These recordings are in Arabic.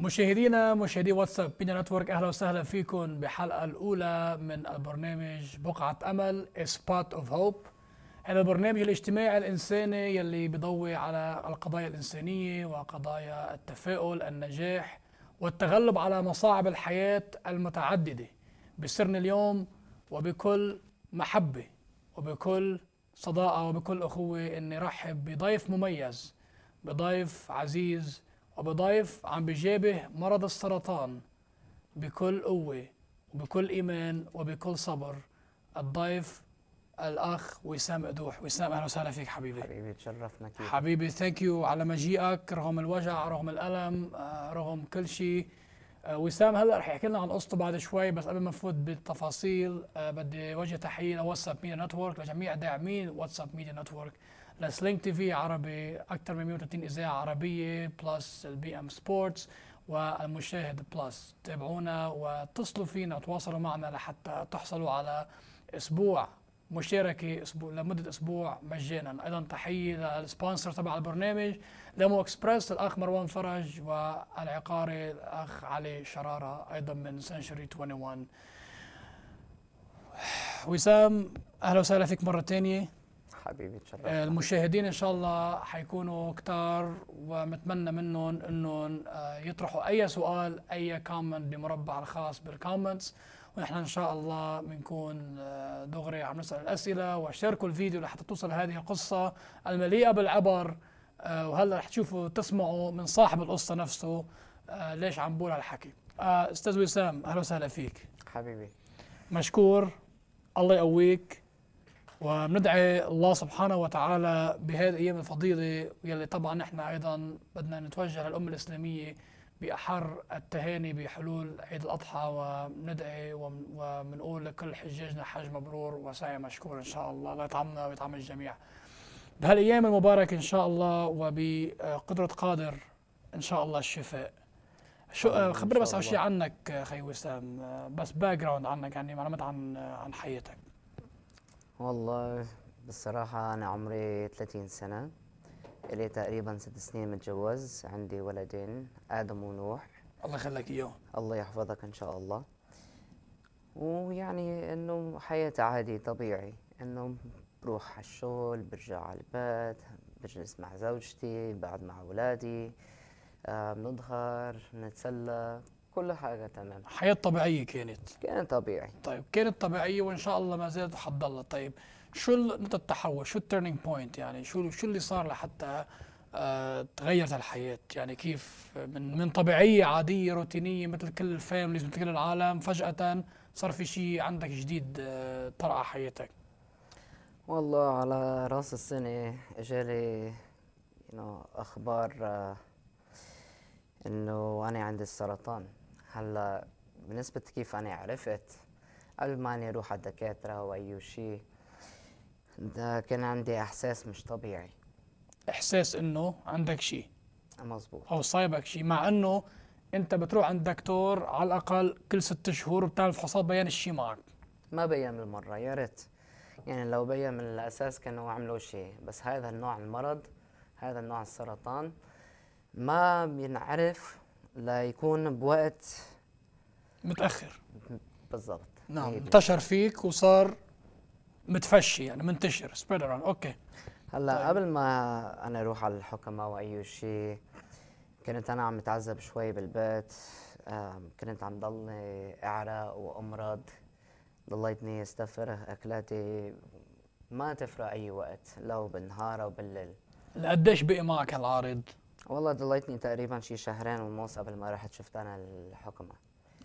مشاهدينا مشاهدي واتساب بينا نتورك اهلا وسهلا فيكم بحلقه الاولى من البرنامج بقعه امل سبوت اوف هوب هذا البرنامج الاجتماعي الانساني يلي بضوي على القضايا الانسانيه وقضايا التفاؤل النجاح والتغلب على مصاعب الحياه المتعدده بسرنا اليوم وبكل محبه وبكل صداقه وبكل اخوه اني رحب بضيف مميز بضيف عزيز أبو ضيف عم بجابه مرض السرطان بكل قوة وبكل إيمان وبكل صبر الضيف الاخ وسام قدوح وسام اهلا وسهلا فيك حبيبي حبيبي تشرفنا كيف حبيبي ثانك يو على مجيئك رغم الوجع رغم الالم آه، رغم كل شيء آه، وسام هلا رح يحكي لنا عن قصته بعد شوي بس قبل ما نفوت بالتفاصيل آه، بدي وجه تحيه لواتساب ميديا نتورك لجميع داعمين واتساب ميديا نتورك لسلينك تي في عربي اكثر من 130 اذاعه عربيه بلس البي ام سبورتس والمشاهد بلس تابعونا واتصلوا فينا تواصلوا معنا لحتى تحصلوا على اسبوع مشاركه اسبوع لمده اسبوع مجانا ايضا تحيه للسبونسر تبع البرنامج لمو اكسبرس الاخ مروان فرج والعقاري الاخ علي شراره ايضا من سنشري 21 وسام اهلا وسهلا فيك مره ثانيه حبيبي تشرفت آه، المشاهدين ان شاء الله حيكونوا كتار ومتمنى منهم انهم آه، يطرحوا اي سؤال اي كومنت بمربع الخاص بالكومنتس ونحن ان شاء الله بنكون آه، دغري عم نسال الاسئله وشاركوا الفيديو لحتى توصل هذه القصه المليئه بالعبر وهلا رح تشوفوا تسمعوا من صاحب القصه نفسه ليش عم بقول هالحكي استاذ وسام اهلا وسهلا فيك حبيبي مشكور الله يقويك وبندعي الله سبحانه وتعالى بهذه الايام الفضيله يلي طبعا نحن ايضا بدنا نتوجه للامه الاسلاميه باحر التهاني بحلول عيد الاضحى وندعي وبنقول لكل حجاجنا حج مبرور وسعي مشكور ان شاء الله الله يطعمنا ويطعم الجميع بهالايام المباركه ان شاء الله وبقدره قادر ان شاء الله الشفاء شو خبرنا بس اول شيء عنك خي وسام بس باك جراوند عنك يعني معلومات عن عن حياتك والله بالصراحة أنا عمري 30 سنة إلي تقريبا ست سنين متجوز عندي ولدين آدم ونوح الله يخليك إياهم الله يحفظك إن شاء الله ويعني إنه حياة عادي طبيعي إنه بروح على الشغل برجع على البيت بجلس مع زوجتي بعد مع أولادي آه بنظهر بنتسلى كل حاجه تمام حياه طبيعيه كانت كانت طبيعي طيب كانت طبيعيه وان شاء الله ما زالت حتضلها طيب شو نقطه التحول شو التيرنينج بوينت يعني شو شو اللي صار لحتى آه، تغيرت الحياه يعني كيف من من طبيعيه عاديه روتينيه مثل كل الفاميليز مثل كل العالم فجاه صار في شيء عندك جديد طرأ آه، طرأ حياتك والله على راس السنه اجالي you know, اخبار آه، انه انا عندي السرطان هلا بالنسبة كيف أنا عرفت قبل ما أنا أروح على الدكاترة وأي شيء ده كان عندي إحساس مش طبيعي إحساس إنه عندك شيء مزبوط أو صايبك شيء مع إنه أنت بتروح عند دكتور على الأقل كل ست شهور بتعمل فحوصات بيان الشيء معك ما بين المرة يا ريت يعني لو بين من الأساس كانوا عملوا شيء بس هذا النوع المرض هذا النوع السرطان ما بينعرف ليكون بوقت متاخر بالضبط نعم انتشر فيك وصار متفشي يعني منتشر سبريد اراوند اوكي هلا طيب. قبل ما انا اروح على الحكماء واي شيء كنت انا عم بتعذب شوي بالبيت كنت عم ضلني اعرق وامرض ضليتني استفرغ اكلاتي ما تفرق اي وقت لو بالنهار او بالليل لقديش بقي معك هالعارض؟ والله ضليتني تقريبا شي شهرين ونص قبل ما رحت شفت انا الحكمه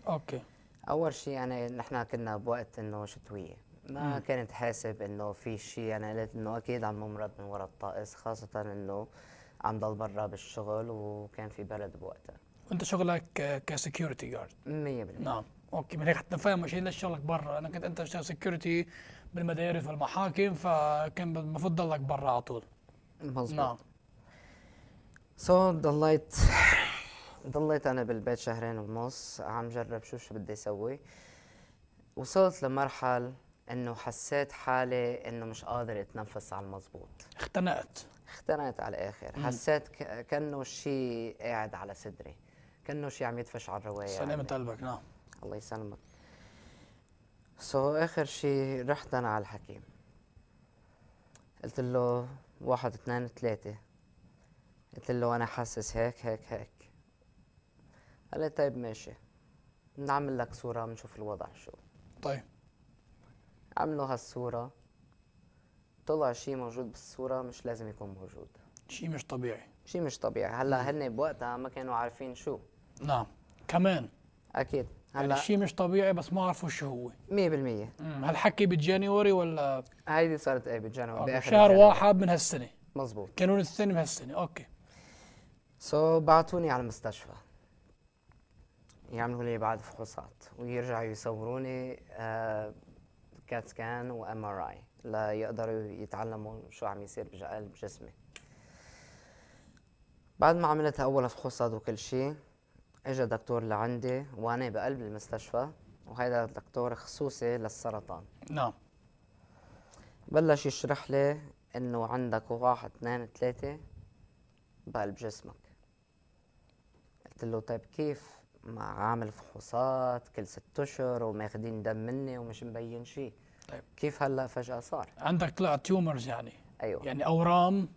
اوكي اول شيء انا يعني نحن كنا بوقت انه شتويه ما م. كنت حاسب انه في شيء انا يعني قلت انه اكيد عم بمرض من وراء الطقس خاصه انه عم ضل برا بالشغل وكان في برد بوقتها وانت شغلك كسكيورتي جارد 100% نعم اوكي من هيك حتى فاهم مش شغلك برا انا كنت انت شغل سكيورتي بالمدارس والمحاكم فكان المفروض ضلك برا على طول مظبوط نعم سو so, ضليت ضليت انا بالبيت شهرين ونص عم جرب شو شو بدي اسوي وصلت لمرحل انه حسيت حالي انه مش قادر اتنفس على المزبوط اختنقت اختنقت على الاخر مم. حسيت كانه شيء قاعد على صدري كانه شيء عم يدفش على الروايه سلامة يعني. قلبك نعم الله يسلمك سو so, اخر شيء رحت انا على الحكيم قلت له واحد اثنين ثلاثه قلت له انا حاسس هيك هيك هيك قال لي طيب ماشي بنعمل لك صوره بنشوف الوضع شو طيب عملوا هالصوره طلع شيء موجود بالصوره مش لازم يكون موجود شيء مش طبيعي شيء مش طبيعي هلا هن بوقتها ما كانوا عارفين شو نعم كمان اكيد يعني هلا يعني شيء مش طبيعي بس ما عرفوا شو هو 100% هالحكي بجانيوري ولا هيدي صارت ايه بجانيوري آه، باخر شهر واحد من هالسنه مزبوط كانون السنه من هالسنه اوكي سو so, بعتوني على المستشفى يعملوا لي بعض فحوصات ويرجعوا يصوروني كات آه، سكان وام ار اي ليقدروا يتعلموا شو عم يصير بجسمي بعد ما عملت اول فحوصات وكل شيء اجى دكتور لعندي وانا بقلب المستشفى وهيدا دكتور خصوصي للسرطان نعم بلش يشرح لي انه عندك واحد اثنين ثلاثة بقلب جسمك قلت له طيب كيف ما عامل فحوصات كل ست اشهر وماخذين دم مني ومش مبين شيء طيب كيف هلا فجاه صار عندك طلع تيومرز يعني ايوه يعني اورام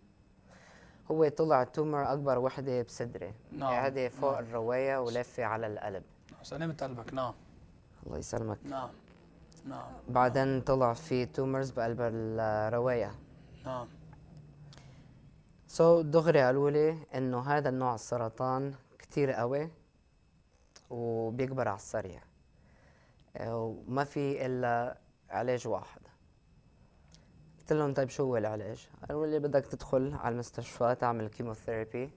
هو طلع تومر اكبر وحده بصدري نعم قاعده فوق نعم. الروايه ولافه على القلب نعم. سلامة قلبك نعم الله يسلمك نعم نعم بعدين طلع في تومرز بقلب الروايه نعم سو so دغري قالوا لي انه هذا النوع السرطان كتير قوي وبيكبر على السريع آه، وما في الا علاج واحد قلت لهم طيب شو هو العلاج؟ قالوا لي بدك تدخل على المستشفى تعمل كيموثيرابي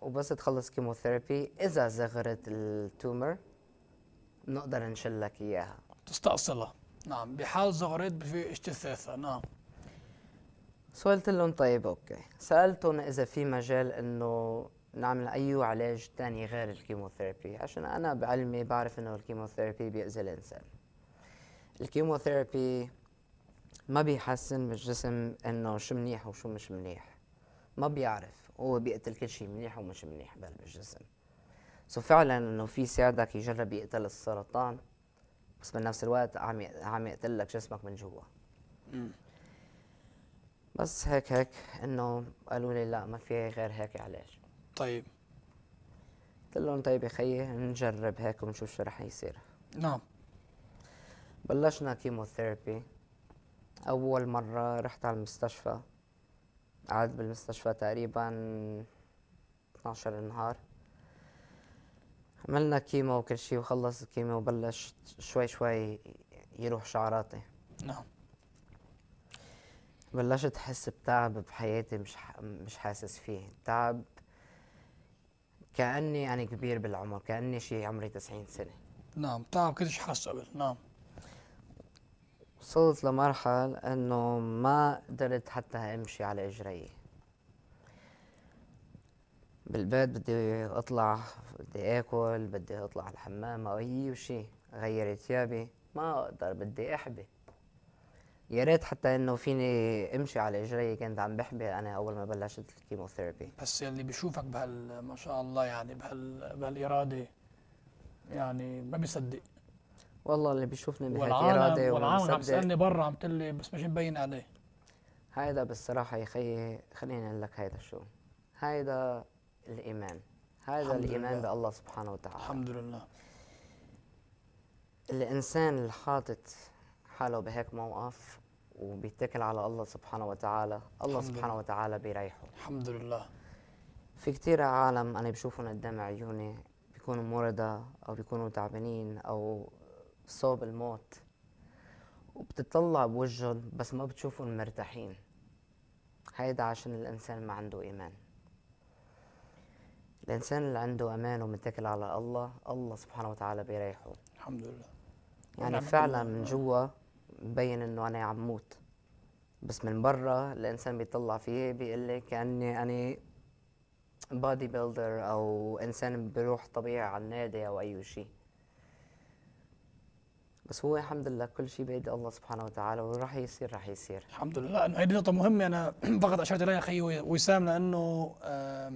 وبس تخلص كيموثيرابي اذا زغرت التومر نقدر نشلك اياها تستأصلها نعم بحال زغرت في اجتثاثها نعم سألت لهم طيب اوكي سالتهم اذا في مجال انه نعمل اي علاج تاني غير الكيموثيرابي عشان انا بعلمي بعرف انه الكيموثيرابي بيأذي الانسان الكيموثيرابي ما بيحسن بالجسم انه شو منيح وشو مش منيح ما بيعرف هو بيقتل كل شيء منيح ومش منيح بالجسم الجسم سو فعلا انه في ساعدك يجرب يقتل السرطان بس بنفس الوقت عم عم يقتل لك جسمك من جوا بس هيك هيك انه قالوا لي لا ما في غير هيك علاج طيب قلت لهم طيب يا خيي نجرب هيك ونشوف شو رح يصير نعم بلشنا كيموثيرابي اول مره رحت على المستشفى قعدت بالمستشفى تقريبا 12 نهار عملنا كيمو وكل شيء وخلص الكيمو وبلشت شوي شوي يروح شعراتي نعم بلشت احس بتعب بحياتي مش ح... مش حاسس فيه تعب كاني انا كبير بالعمر كاني شي عمري 90 سنه نعم تعب كنتش حاسه قبل نعم وصلت لمرحلة انه ما قدرت حتى امشي على اجري بالبيت بدي اطلع بدي اكل بدي اطلع الحمام او اي شيء غيرت ثيابي ما اقدر بدي احبي يا ريت حتى انه فيني امشي على اجري كنت عم بحبي انا اول ما بلشت الكيموثيرابي بس اللي بشوفك بهال ما شاء الله يعني بهال بهالاراده يعني ما بيصدق والله اللي بيشوفني بهالاراده والعالم عم تسالني برا عم تقول لي بس مش مبين عليه هيدا بالصراحه يا خيي خليني اقول لك هيدا شو هيدا الايمان هذا الايمان لله. بالله سبحانه وتعالى الحمد لله الانسان اللي حاطط حاله بهيك موقف وبيتكل على الله سبحانه وتعالى الله سبحانه وتعالى بيريحه الحمد لله في كتير عالم أنا بشوفهم قدام عيوني بيكونوا مرضى أو بيكونوا تعبانين أو صوب الموت وبتطلع بوجههم بس ما بتشوفهم مرتاحين هيدا عشان الإنسان ما عنده إيمان الإنسان اللي عنده أمان ومتكل على الله الله سبحانه وتعالى بيريحه الحمد لله يعني فعلا من جوا مبين انه انا عم موت بس من برا الانسان بيطلع فيه بيقول لي كاني انا بادي بيلدر او انسان بروح طبيعي على النادي او اي شيء بس هو الحمد لله كل شيء بيد الله سبحانه وتعالى وراح يصير راح يصير الحمد لله انه هي نقطه مهمه انا فقط اشرت اليها اخي وسام لانه آه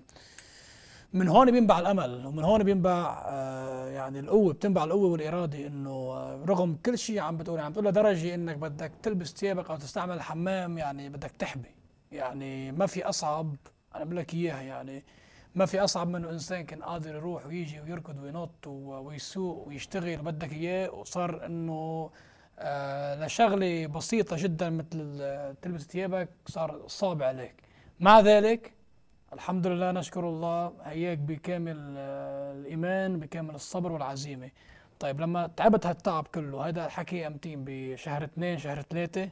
من هون بينبع الامل ومن هون بينبع آه، يعني القوه بتنبع القوه والاراده انه آه، رغم كل شيء عم بتقول عم بتقول لدرجه انك بدك تلبس ثيابك او تستعمل الحمام يعني بدك تحبي يعني ما في اصعب انا بقول لك اياها يعني ما في اصعب من انسان كان قادر يروح ويجي ويركض وينط ويسوق ويشتغل بدك اياه وصار انه آه لشغله بسيطه جدا مثل تلبس ثيابك صار صعب عليك مع ذلك الحمد لله نشكر الله اياك بكامل آه، الايمان بكامل الصبر والعزيمه طيب لما تعبت هالتعب كله هذا الحكي امتين بشهر اثنين شهر ثلاثه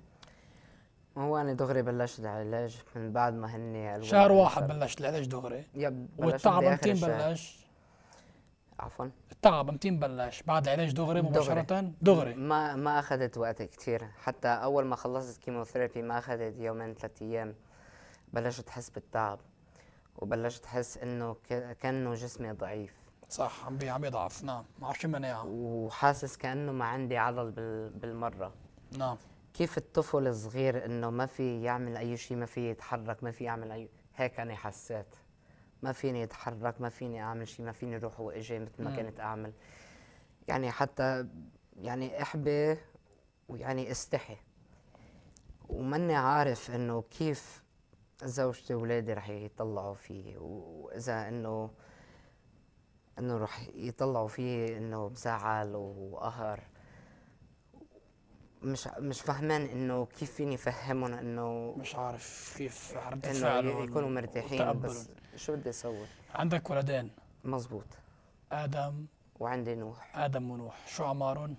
هو انا دغري بلشت العلاج من بعد ما هني شهر واحد بلشت العلاج دغري يب والتعب امتين بلش عفوا التعب امتين بلش بعد العلاج دغري مباشره دغري, دغري. ما ما اخذت وقت كثير حتى اول ما خلصت كيموثيرابي ما اخذت يومين ثلاث ايام بلشت احس بالتعب وبلشت احس انه كانه جسمي ضعيف صح عم عم يضعف نعم ما عرفش مناعه وحاسس كانه ما عندي عضل بالمره نعم كيف الطفل الصغير انه ما في يعمل اي شيء ما في يتحرك ما في يعمل اي هيك انا حسيت ما فيني اتحرك ما فيني اعمل شيء ما فيني اروح واجي مثل ما كنت اعمل يعني حتى يعني احبي ويعني استحي وماني عارف انه كيف زوجتي واولادي رح يطلعوا فيه واذا انه انه رح يطلعوا فيه انه بزعل وقهر مش مش فهمان انه كيف فيني فهمهم انه مش عارف كيف رد انه يكونوا مرتاحين بس شو بدي اسوي عندك ولدين مزبوط ادم وعندي نوح ادم ونوح شو اعمارهم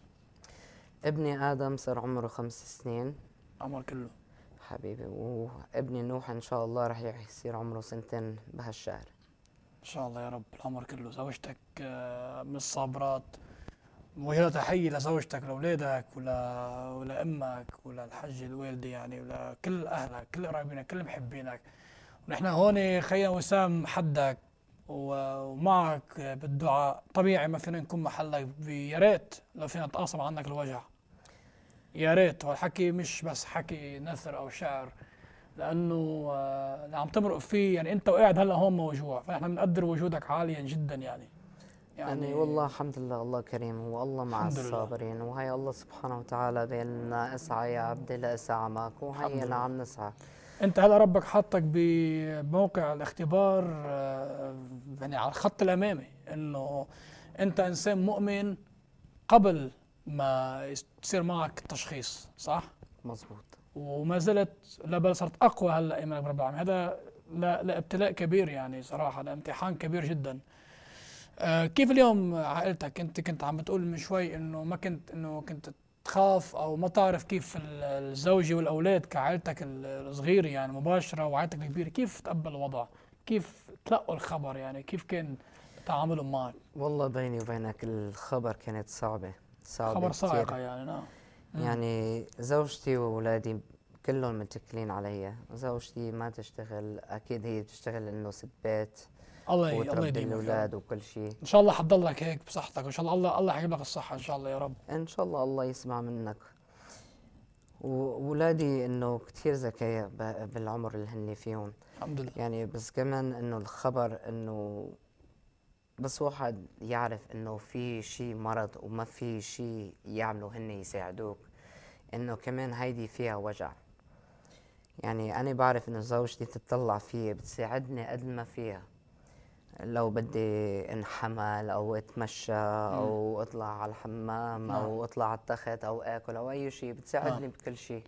ابني ادم صار عمره خمس سنين عمر كله حبيبي وابني نوح ان شاء الله راح يصير عمره سنتين بهالشهر ان شاء الله يا رب العمر كله زوجتك آه، مش صابرات وهي تحية لزوجتك ولأولادك ولا ولأمك ولا الحج الوالدة يعني ولا كل أهلك كل قرايبينك كل محبينك ونحن هون خيا وسام حدك ومعك بالدعاء طبيعي ما فينا نكون محلك يا ريت لو فينا نتقاسم عنك الوجع يا ريت هالحكي الحكي مش بس حكي نثر او شعر لانه آه، اللي عم تمرق فيه يعني انت وقاعد هلا هون موجوع فنحن بنقدر وجودك عاليا جدا يعني يعني, يعني والله الحمد لله الله كريم والله مع الصابرين وهي الله سبحانه وتعالى بيننا اسعى يا عبدي لاسعى معك وهي اللي عم نسعى انت هلا ربك حطك بموقع الاختبار آه، يعني على الخط الامامي انه انت انسان مؤمن قبل ما يصير معك التشخيص صح؟ مظبوط وما زلت لا بل صرت اقوى هلا ايمانك برب العالمين هذا لا لا ابتلاء كبير يعني صراحه لامتحان كبير جدا آه كيف اليوم عائلتك انت كنت عم بتقول من شوي انه ما كنت انه كنت تخاف او ما تعرف كيف الزوجه والاولاد كعائلتك الصغيره يعني مباشره وعائلتك الكبيره كيف تقبل الوضع؟ كيف تلقوا الخبر يعني كيف كان تعاملهم معك؟ والله بيني وبينك الخبر كانت صعبه صعب خبر صاعقة يعني نعم آه. يعني زوجتي وأولادي كلهم متكلين علي زوجتي ما تشتغل أكيد هي بتشتغل إنه ست بيت الله الله يديمك الاولاد وكل شيء ان شاء الله حتضلك هيك بصحتك وان شاء الله الله الله لك الصحه ان شاء الله يا رب ان شاء الله الله يسمع منك وولادي انه كثير ذكيه بالعمر اللي هن فيهم الحمد لله يعني بس كمان انه الخبر انه بس واحد يعرف انه في شيء مرض وما في شيء يعملوا هن يساعدوك انه كمان هيدي فيها وجع يعني انا بعرف انه زوجتي تتطلع فيي بتساعدني قد ما فيها لو بدي انحمل او اتمشى او اطلع على الحمام نعم. او اطلع على التخت او اكل او اي شيء بتساعدني آه. بكل شيء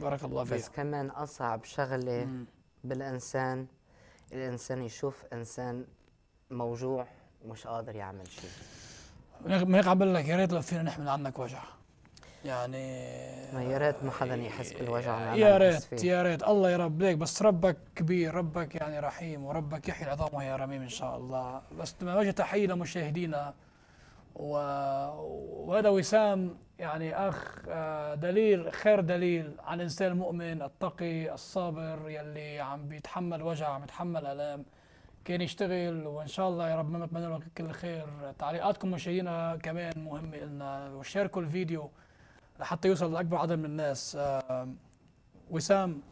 بارك الله فيك بس كمان اصعب شغله بالانسان الانسان يشوف انسان موجوع مش قادر يعمل شيء ما عم لك يا ريت لو فينا نحمل عنك وجع يعني ما يا ريت ما حدا يحس بالوجع يا ريت يا ريت الله رب ليك بس ربك كبير ربك يعني رحيم وربك يحيي العظام وهي رميم ان شاء الله بس وجه تحيه لمشاهدينا و... وهذا وسام يعني اخ آه، دليل خير دليل عن الانسان المؤمن التقي الصابر يلي عم بيتحمل وجع عم يتحمل الام كان يشتغل وان شاء الله يا رب ما بتمنى لكم كل خير تعليقاتكم مشاهدينا كمان مهمه لنا وشاركوا الفيديو لحتى يوصل لاكبر عدد من الناس آه، وسام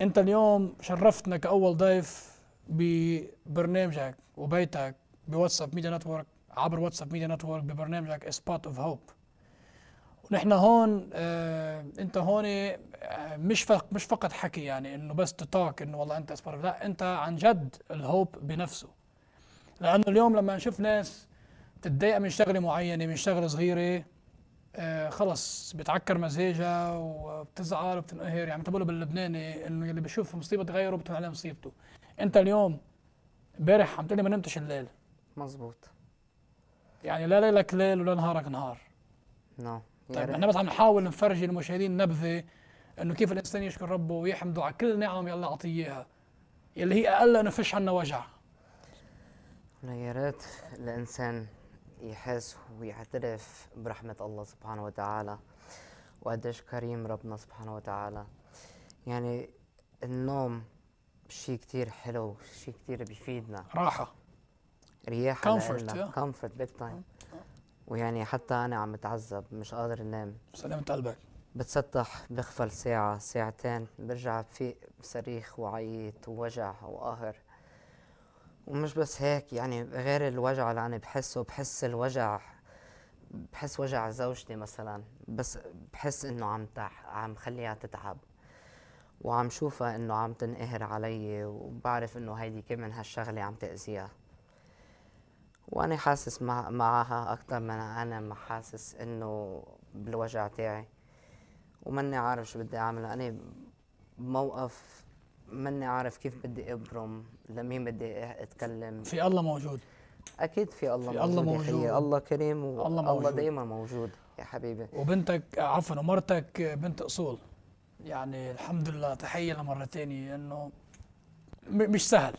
انت اليوم شرفتنا كاول ضيف ببرنامجك وبيتك بواتساب ميديا نتورك عبر واتساب ميديا نتورك ببرنامجك سبوت اوف هوب نحن هون آه انت هون آه، مش فق مش فقط حكي يعني انه بس تتاك انه والله انت اسبر لا انت عن جد الهوب بنفسه لانه اليوم لما نشوف ناس تتضايق من شغله معينه من شغله صغيره آه خلص بتعكر مزاجها وبتزعل وبتنقهر يعني بتقولوا باللبناني انه اللي بشوف مصيبه غيره بتقول عليه مصيبته انت اليوم امبارح عم تقول ما نمتش الليل مزبوط يعني لا ليلك ليل ولا نهارك نهار نعم no. طيب احنا بس عم نحاول نفرجي المشاهدين نبذه انه كيف الانسان يشكر ربه ويحمده على كل نعم يلا اعطيه اياها يلي هي اقل انه فش عنا وجع يا ريت الانسان يحس ويعترف برحمه الله سبحانه وتعالى وقديش كريم ربنا سبحانه وتعالى يعني النوم شيء كثير حلو شيء كثير بيفيدنا راحه رياح كومفورت كومفورت بيج تايم ويعني حتى انا عم بتعذب مش قادر انام سلامة قلبك بتسطح بغفل ساعة ساعتين برجع بفيق بصريخ وعيط ووجع وقهر ومش بس هيك يعني غير الوجع اللي أنا بحسه بحس الوجع بحس وجع زوجتي مثلا بس بحس إنه عم تح عم خليها تتعب وعم شوفها إنه عم تنقهر علي وبعرف إنه هيدي كمان هالشغلة عم تأذيها وانا حاسس مع اكثر من انا ما حاسس انه بالوجع تاعي وماني عارف شو بدي اعمل انا بموقف ماني عارف كيف بدي ابرم لمين بدي اتكلم في الله موجود اكيد في الله في موجود الله موجود, موجود. الله كريم والله الله, الله دائما موجود يا حبيبي وبنتك عفوا ومرتك بنت اصول يعني الحمد لله تحيه لمره ثانيه انه مش سهل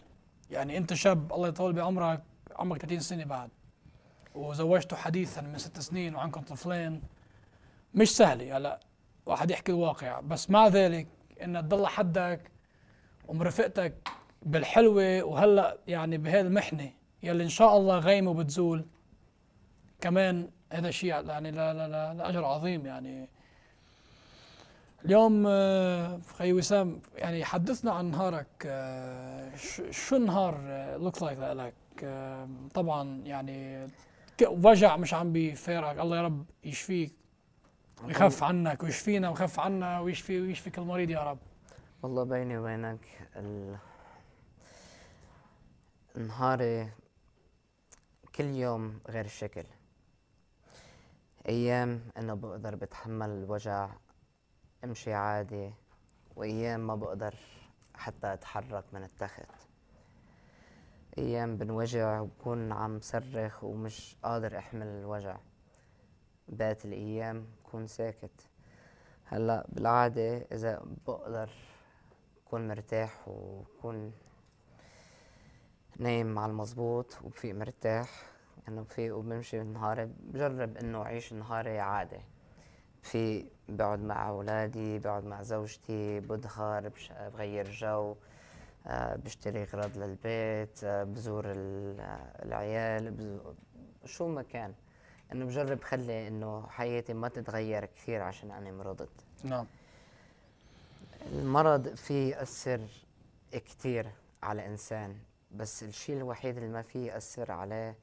يعني انت شاب الله يطول بعمرك عمرك 30 سنه بعد وزوجته حديثا من ست سنين وعندكم طفلين مش سهله هلا واحد يحكي الواقع بس مع ذلك انك تضل حدك ومرفقتك بالحلوه وهلا يعني بهي المحنه يلي ان شاء الله غايمه وبتزول كمان هذا شيء يعني لا لا لا, لا اجر عظيم يعني اليوم آه، خي وسام يعني حدثنا عن نهارك آه، شو النهار لوك لايك لك طبعا يعني وجع مش عم بيفارقك الله يا رب يشفيك ويخف عنك ويشفينا ويخف عنا ويشفي ويشفي كل مريض يا رب والله بيني وبينك ال... نهاري كل يوم غير الشكل ايام انه بقدر بتحمل الوجع امشي عادي وايام ما بقدر حتى اتحرك من التخت ايام بنوجع وبكون عم صرخ ومش قادر احمل الوجع بات الايام بكون ساكت هلا بالعادة اذا بقدر بكون مرتاح وبكون نايم على المزبوط وبفيق مرتاح انه بفيق وبمشي نهاري بجرب انه اعيش نهاري عادي في بقعد مع اولادي بقعد مع زوجتي بظهر بغير جو آه، بشتري اغراض للبيت آه، بزور آه، العيال بزور شو ما كان انه بجرب خلي انه حياتي ما تتغير كثير عشان انا مرضت نعم المرض فيه يأثر كثير على انسان بس الشيء الوحيد اللي ما فيه يأثر عليه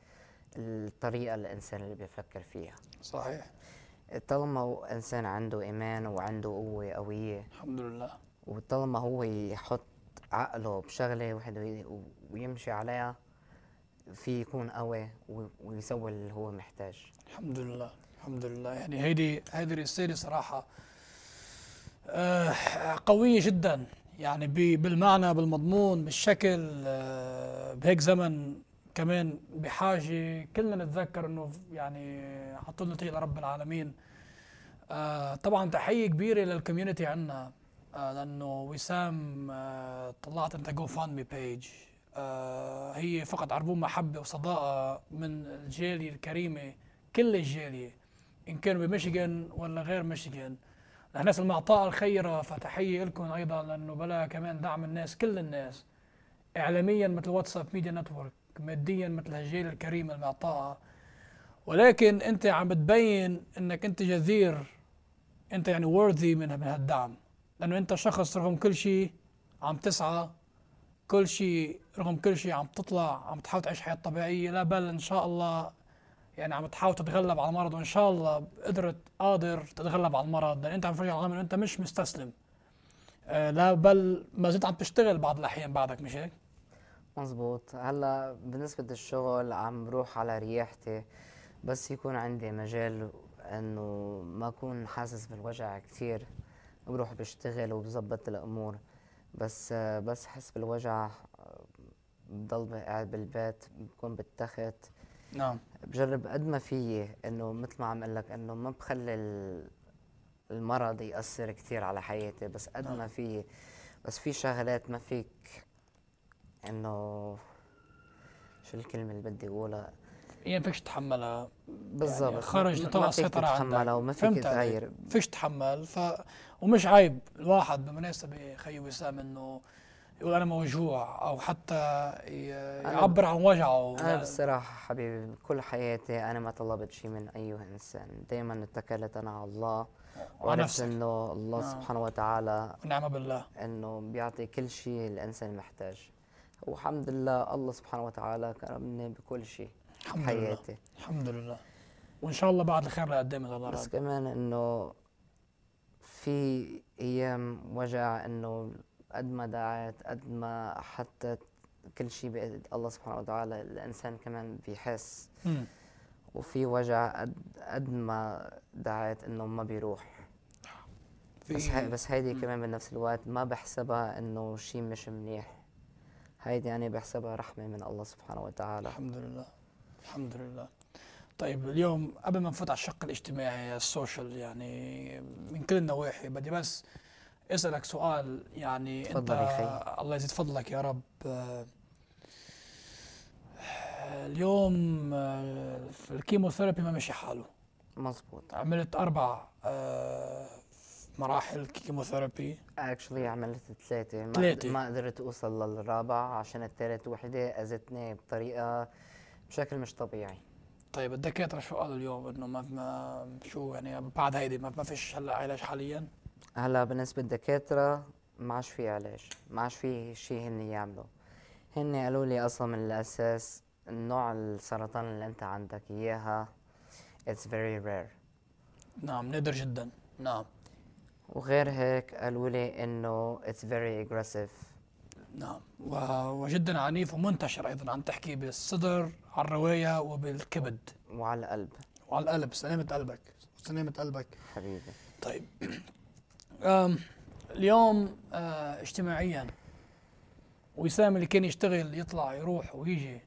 الطريقه اللي الانسان اللي بيفكر فيها صحيح طالما انسان عنده ايمان وعنده قوه قويه الحمد لله وطالما هو يحط عقله بشغله وحده ويمشي عليها في يكون قوي ويسوي اللي هو محتاج الحمد لله الحمد لله يعني هيدي هيدي رساله صراحه آه قويه جدا يعني بالمعنى بالمضمون بالشكل آه بهيك زمن كمان بحاجه كلنا نتذكر انه يعني حطوا لنا طريق لرب العالمين آه طبعا تحيه كبيره للكوميونتي عندنا آه، لانه وسام آه، طلعت انت جو فاند مي بيج هي فقط عربون محبه وصداقه من الجاليه الكريمه كل الجاليه ان كانوا بميشيغان ولا غير ميشيغان الناس المعطاء الخيرة فتحية لكم أيضا لأنه بلا كمان دعم الناس كل الناس إعلاميا مثل واتساب ميديا نتورك ماديا مثل هالجيل الكريم المعطاء ولكن أنت عم بتبين أنك أنت جذير أنت يعني worthy من هالدعم لانه انت شخص رغم كل شيء عم تسعى كل شيء رغم كل شيء عم تطلع عم تحاول تعيش حياه طبيعيه لا بل ان شاء الله يعني عم تحاول تتغلب على المرض وان شاء الله قدرت قادر تتغلب على المرض لان انت عم تفرجي على انه انت مش مستسلم آه لا بل ما زلت عم تشتغل بعض الاحيان بعدك مش هيك؟ مزبوط هلا بالنسبه للشغل عم بروح على رياحتي بس يكون عندي مجال انه ما اكون حاسس بالوجع كثير بروح بشتغل وبظبط الامور بس بس حس بالوجع بضل قاعد بالبيت بكون بالتخت نعم بجرب قد ما فيي انه مثل ما عم اقول لك انه ما بخلي المرض ياثر كثير على حياتي بس قد نعم. ما فيي بس في شغلات ما فيك انه شو الكلمه اللي بدي اقولها فيش تحملها يعني بالضبط يعني خرج نطاق السيطرة تتحملها وما فيك تغير فيش تحمل ف ومش عيب الواحد بالمناسبة خيو وسام انه يقول انا موجوع او حتى يعبر عن وجعه انا بصراحه حبيبي كل حياتي انا ما طلبت شيء من اي انسان دائما اتكلت انا على الله وعرفت انه الله آه. سبحانه وتعالى نعم بالله انه بيعطي كل شيء الانسان محتاج والحمد لله الله سبحانه وتعالى كرمني بكل شيء الحمد حياتي لله. الحمد لله وان شاء الله بعد الخير لقدام الله بس رب. كمان انه في ايام وجع انه قد ما دعيت قد ما حتى كل شيء بيد الله سبحانه وتعالى الانسان كمان بيحس م. وفي وجع قد قد ما دعيت انه ما بيروح بس هاي بس هيدي كمان بنفس الوقت ما بحسبها انه شيء مش منيح هيدي يعني بحسبها رحمه من الله سبحانه وتعالى الحمد لله الحمد لله طيب اليوم قبل ما نفوت على الشق الاجتماعي السوشيال يعني من كل النواحي بدي بس اسالك سؤال يعني انت الله يزيد فضلك يا رب اليوم الكيموثيرابي ما مشي حاله مظبوط عملت اربع آه، مراحل كيموثيرابي اكشلي عملت ثلاثه ما, ما قدرت اوصل للرابع عشان الثالث وحده اذتني بطريقه بشكل مش طبيعي طيب الدكاتره شو قالوا اليوم انه ما ما شو يعني بعد هيدي ما, ما فيش هلا علاج حاليا هلا بالنسبه للدكاتره ما عادش في علاج ما عادش في شيء هن يعملوا هن قالوا لي اصلا من الاساس النوع السرطان اللي انت عندك اياها اتس فيري رير نعم نادر جدا نعم وغير هيك قالوا لي انه اتس فيري اجريسيف نعم وجدا عنيف ومنتشر ايضا عم تحكي بالصدر على الروايه وبالكبد وعلى القلب وعلى القلب سلامه قلبك سلامه قلبك حبيبي طيب اليوم آه، اجتماعيا وسام اللي كان يشتغل يطلع يروح ويجي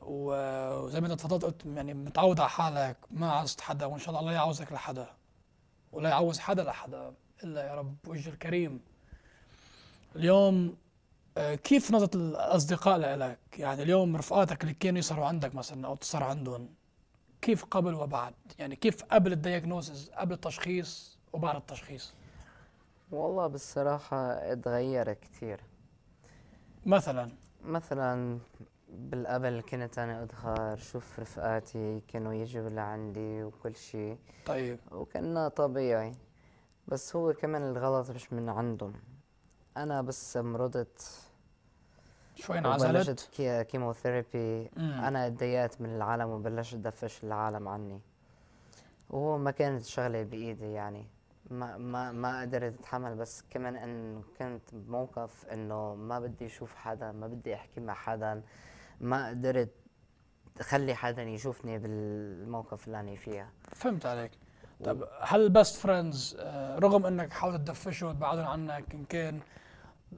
وزي ما انت تفضلت قلت يعني متعود على حالك ما عاوزت حدا وان شاء الله لا يعوزك لحدا ولا يعوز حدا لحدا الا يا رب وجه الكريم اليوم آه، كيف نظرة الأصدقاء لك؟ يعني اليوم رفقاتك اللي كانوا يسهروا عندك مثلا أو تسهر عندهم كيف قبل وبعد؟ يعني كيف قبل الدياجنوزز قبل التشخيص وبعد التشخيص؟ والله بالصراحة اتغير كثير مثلا مثلا بالقبل كنت أنا أظهر شوف رفقاتي كانوا يجوا لعندي وكل شيء طيب وكنا طبيعي بس هو كمان الغلط مش من عندهم أنا بس مرضت شوي انعزلت بلشت كيموثيرابي انا اتضايقت من العالم وبلشت دفش العالم عني وهو ما كانت شغله بايدي يعني ما ما ما قدرت اتحمل بس كمان ان كنت بموقف انه ما بدي اشوف حدا ما بدي احكي مع حدا ما قدرت اخلي حدا يشوفني بالموقف اللي انا فيها فهمت عليك طب هل بست فريندز آه، رغم انك حاولت تدفشهم وتبعدهم عنك يمكن إن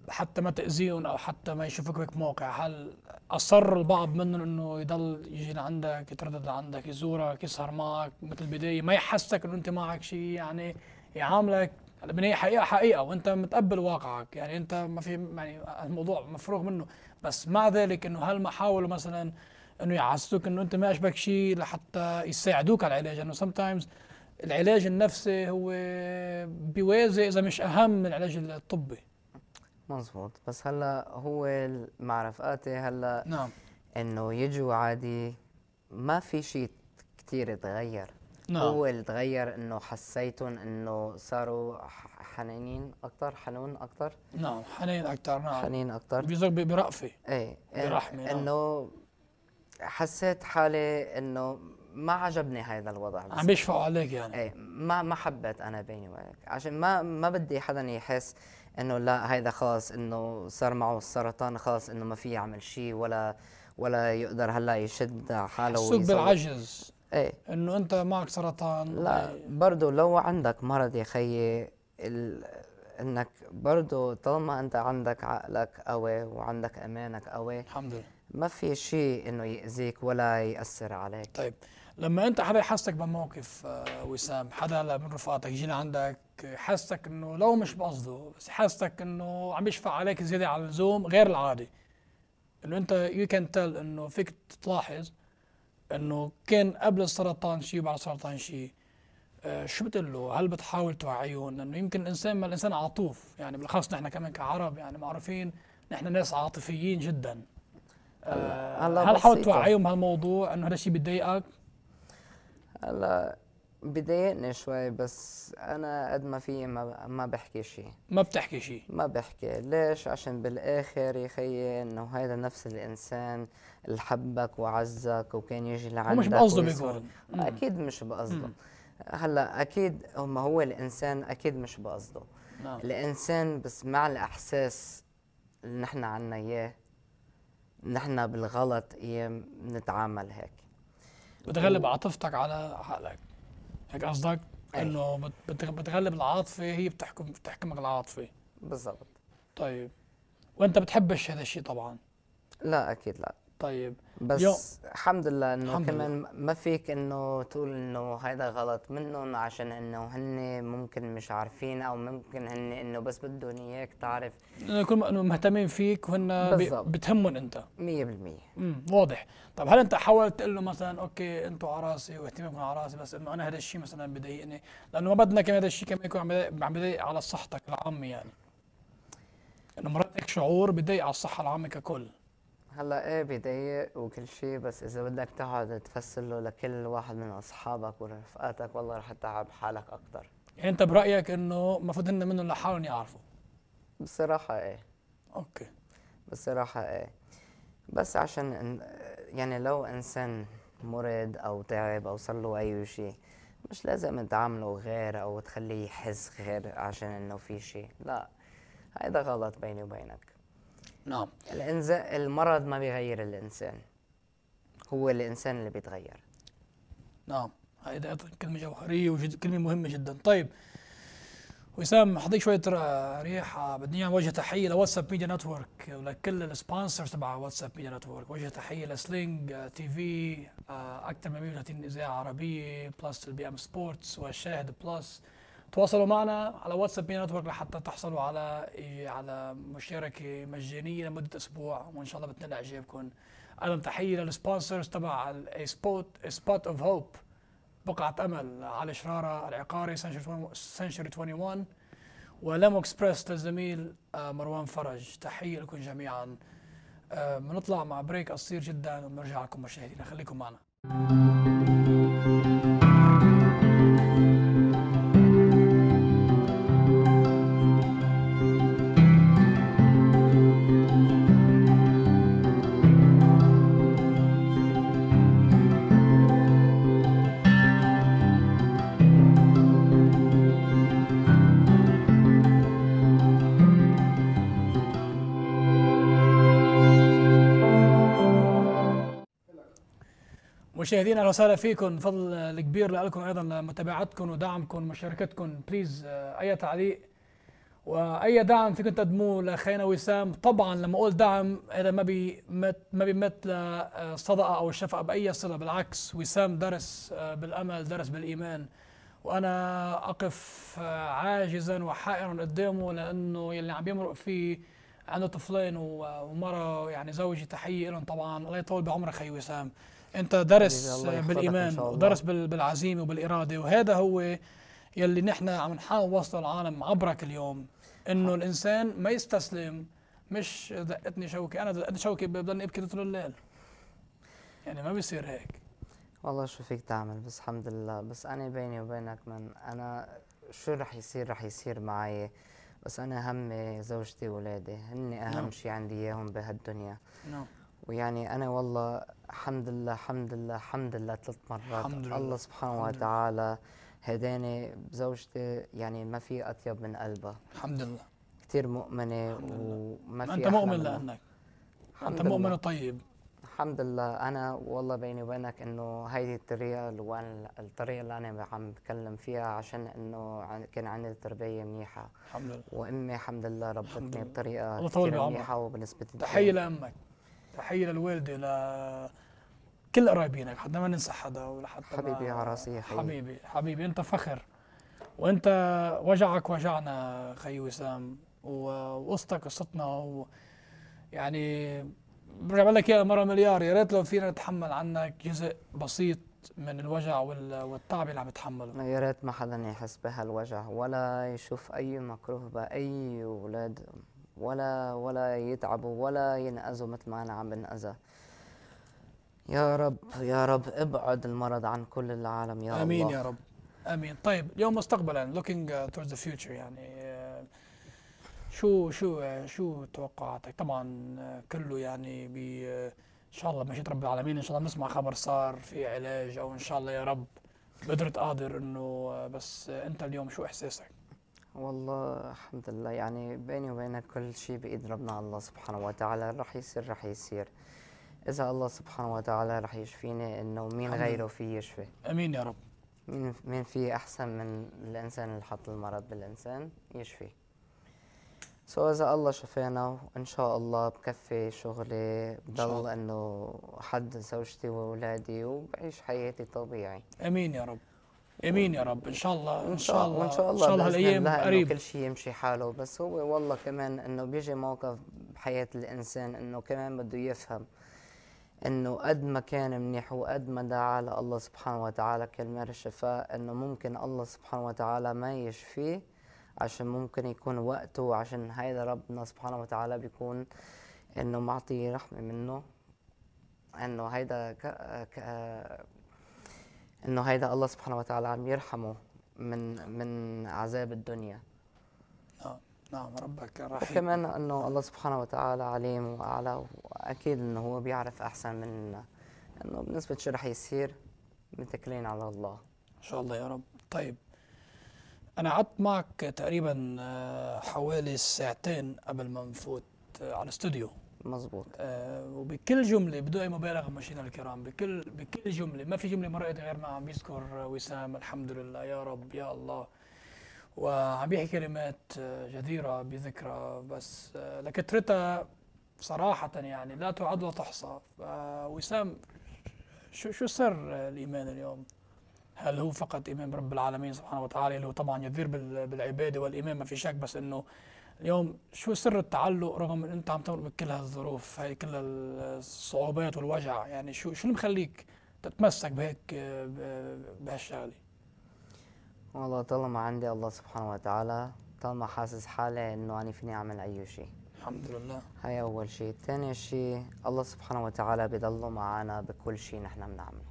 حتى ما تأذيهم أو حتى ما يشوفوك بك موقع هل أصر البعض منهم أنه يضل يجي لعندك يتردد لعندك يزورك يسهر معك مثل البداية ما يحسك أنه أنت معك شيء يعني يعاملك البنية حقيقة حقيقة وأنت متقبل واقعك يعني أنت ما في يعني الموضوع مفروغ منه بس مع ذلك أنه هل ما حاولوا مثلا أنه يحسسوك أنه أنت ما أشبك شيء لحتى يساعدوك على العلاج لأنه يعني sometimes العلاج النفسي هو بيوازي إذا مش أهم من العلاج الطبي مزبوط بس هلا هو مع رفقاتي هلا نعم انه يجوا عادي ما في شيء كثير تغير نعم. هو اللي تغير انه حسيتهم انه صاروا حنينين اكثر حنون اكثر نعم حنين اكثر نعم حنين اكثر بيزق برأفه ايه برحمه نعم. انه حسيت حالي انه ما عجبني هذا الوضع عم بيشفقوا عليك يعني ايه ما ما حبيت انا بيني وبينك عشان ما ما بدي حدا يحس انه لا هيدا خلص انه صار معه السرطان خلص انه ما في يعمل شيء ولا ولا يقدر هلا يشد حاله ويصير بالعجز ايه انه انت معك سرطان لا إيه. برضه لو عندك مرض يا خيي انك برضه طالما انت عندك عقلك قوي وعندك امانك قوي الحمد لله ما في شيء انه يأذيك ولا يأثر عليك طيب لما انت حدا يحسك بموقف آه، وسام حدا من رفقاتك يجينا عندك حسك انه لو مش بقصده بس حسك انه عم يشفع عليك زياده على اللزوم غير العادي انه انت يو كان تيل انه فيك تلاحظ انه كان قبل السرطان شيء وبعد السرطان شيء آه، شو بتقول له؟ هل بتحاول توعيهم؟ انه يمكن الانسان ما الانسان عاطوف يعني بالاخص نحن كمان كعرب يعني معروفين نحن ناس عاطفيين جدا آه، هل حاولت توعيهم هالموضوع انه هذا الشيء بيضايقك هلا بضايقني شوي بس انا قد ما في ما, ما بحكي شيء ما بتحكي شيء ما بحكي ليش عشان بالاخر يا خيي انه هيدا نفس الانسان اللي حبك وعزك وكان يجي لعندك مش بقصده بيقول اكيد مش بقصده هلا اكيد هم هو الانسان اكيد مش بقصده نعم. الانسان بس مع الاحساس اللي نحن عنا اياه نحن بالغلط ايام نتعامل هيك بتغلب عاطفتك على عقلك هيك يعني قصدك أيوه. انه بتغلب العاطفه هي بتحكم بتحكمك العاطفه بالضبط طيب وانت بتحبش هذا الشيء طبعا لا اكيد لا طيب بس يو. الحمد لله انه كمان ما فيك انه تقول انه هذا غلط منهم عشان انه هن ممكن مش عارفين او ممكن هن انه بس بدهم اياك تعرف كل ما انه مهتمين فيك وهن بتهمهم انت 100% امم واضح طب هل انت حاولت تقول له مثلا اوكي انتوا على راسي واهتمامكم على راسي بس انه انا هذا الشيء مثلا بضايقني لانه ما بدنا كمان هذا الشيء كمان يكون عم بضايق على صحتك العامه يعني انه مرات هيك شعور بضايق على الصحه العامه ككل هلا ايه بيضايق وكل شيء بس اذا بدك تقعد تفسر له لكل واحد من اصحابك ورفقاتك والله رح تتعب حالك اكثر يعني انت برايك انه المفروض هن منهم لحالهم يعرفوا بصراحه ايه اوكي بصراحه ايه بس عشان يعني لو انسان مريض او تعب او صار له اي شيء مش لازم تعامله غير او تخليه يحس غير عشان انه في شيء لا هيدا غلط بيني وبينك نعم الانز... المرض ما بيغير الانسان هو الانسان اللي بيتغير نعم هيدا كلمه جوهريه وجد كلمه مهمه جدا طيب وسام حضيك شويه ريحه بدي وجه تحيه لواتساب ميديا نتورك ولكل السبونسرز تبع واتساب ميديا نتورك وجه تحيه لسلينج تي في آه، اكثر من 130 اذاعه عربيه بلس البي ام سبورتس والشاهد بلس تواصلوا معنا على واتساب بي نتورك لحتى تحصلوا على على مشاركه مجانيه لمده اسبوع وان شاء الله بتنال اعجابكم ايضا تحيه للسبونسرز تبع سبوت سبوت اوف هوب بقعه امل علي شراره العقاري سنشري 21 ولم اكسبرس للزميل آه، مروان فرج تحيه لكم جميعا آه، بنطلع مع بريك قصير جدا وبنرجع لكم مشاهدينا خليكم معنا مشاهدينا اهلا وسهلا فيكم فضل الكبير لكم ايضا لمتابعتكم ودعمكم ومشاركتكم بليز آه، اي تعليق واي دعم فيكم تقدموه لاخينا وسام طبعا لما اقول دعم هذا ما بيمت ما بيمت لصدقه آه، او الشفقه باي صله بالعكس وسام درس آه، بالامل درس بالايمان وانا اقف عاجزا وحائرا قدامه لانه يلي عم بيمرق فيه عنده طفلين ومرة يعني زوجي تحية لهم طبعا الله يطول بعمرك خي وسام انت درس بالايمان ودرس بالعزيمه وبالاراده وهذا هو يلي نحن عم نحاول وصل العالم عبرك اليوم انه الانسان ما يستسلم مش دقتني شوكه انا دقتني شوكه بضلني ابكي طول الليل يعني ما بيصير هيك والله شو فيك تعمل بس الحمد لله بس انا بيني وبينك من انا شو رح يصير رح يصير معي بس انا همي زوجتي واولادي هن اهم نعم. شيء عندي اياهم بهالدنيا نعم ويعني انا والله الحمد لله الحمد لله الحمد لله ثلاث مرات الحمد لله. الله سبحانه وتعالى هداني بزوجتي يعني ما في اطيب من قلبها الحمد لله كثير مؤمنه وما في انت مؤمن لانك انت مؤمن طيب الحمد لله انا والله بيني وبينك انه هيدي الطريقه الطريقه اللي انا عم بتكلم فيها عشان انه كان عندي تربيه منيحه الحمد لله وامي الحمد لله ربتني الحمد لله. بطريقه كثير منيحه وبنسبه تحيه لامك تحيه للوالده ل كل قرايبينك حتى ما ننسى حدا ولا حتى حبيبي على راسي حبيبي حبيبي انت فخر وانت وجعك وجعنا خي وسام وقصتك قصتنا و يعني برجع بقول لك يا مره مليار يا ريت لو فينا نتحمل عنك جزء بسيط من الوجع والتعب اللي عم تحمله يا ريت ما حدا يحس بهالوجع ولا يشوف اي مكروه باي اولاد ولا ولا يتعبوا ولا ينأذوا مثل ما أنا عم بنأذى يا رب يا رب ابعد المرض عن كل العالم يا امين الله. يا رب امين طيب اليوم مستقبلا لوكينج towards ذا فيوتشر يعني آه، شو شو شو توقعاتك طبعا آه، كله يعني ب آه، ان شاء الله بمشيئه رب العالمين ان شاء الله نسمع خبر صار في علاج او ان شاء الله يا رب قدرت قادر انه بس انت اليوم شو احساسك والله الحمد لله يعني بيني وبينك كل شيء بإيد ربنا الله سبحانه وتعالى رح يصير رح يصير إذا الله سبحانه وتعالى رح يشفيني إنه مين غيره في فيه يشفي امين يا رب مين مين في أحسن من الإنسان اللي حط المرض بالإنسان يشفي سو إذا الله شفينا وإن شاء الله بكفي شغلي بضل الله. إنه حد زوجتي وأولادي وبعيش حياتي طبيعي امين يا رب امين يا رب ان شاء الله ان شاء الله ان شاء الله, إن شاء الله هالايام قريب كل شيء يمشي حاله بس هو والله كمان انه بيجي موقف بحياه الانسان انه كمان بده يفهم انه قد ما كان منيح وقد ما دعا لله سبحانه وتعالى كلمه الشفاء انه ممكن الله سبحانه وتعالى ما يشفيه عشان ممكن يكون وقته عشان هيدا ربنا سبحانه وتعالى بيكون انه معطيه رحمه منه انه هيدا انه هيدا الله سبحانه وتعالى عم يرحمه من من عذاب الدنيا نعم نعم ربك رحيم وكمان انه الله سبحانه وتعالى عليم واعلى واكيد انه هو بيعرف احسن مننا انه بنسبه شو رح يصير متكلين على الله ان شاء الله يا رب طيب انا قعدت معك تقريبا آه، حوالي ساعتين قبل ما نفوت آه، على الاستوديو مظبوط آه وبكل جمله بدون اي مبالغه مشينا الكرام بكل بكل جمله ما في جمله مرقت غير ما عم يذكر وسام الحمد لله يا رب يا الله وعم يحكي كلمات آه، جديره بذكرى بس آه، لكثرتها صراحه يعني لا تعد ولا تحصى آه، وسام شو شو سر الايمان اليوم؟ هل هو فقط ايمان برب العالمين سبحانه وتعالى اللي هو طبعا جدير بالعباده والايمان ما في شك بس انه اليوم شو سر التعلق رغم ان انت عم تمر بكل هالظروف هاي كل الصعوبات والوجع يعني شو شو اللي مخليك تتمسك بهيك آه، بهالشغله والله طالما عندي الله سبحانه وتعالى طالما حاسس حالي انه انا فيني اعمل اي شيء الحمد لله هاي اول شيء ثاني شيء الله سبحانه وتعالى بضله معنا بكل شيء نحن بنعمله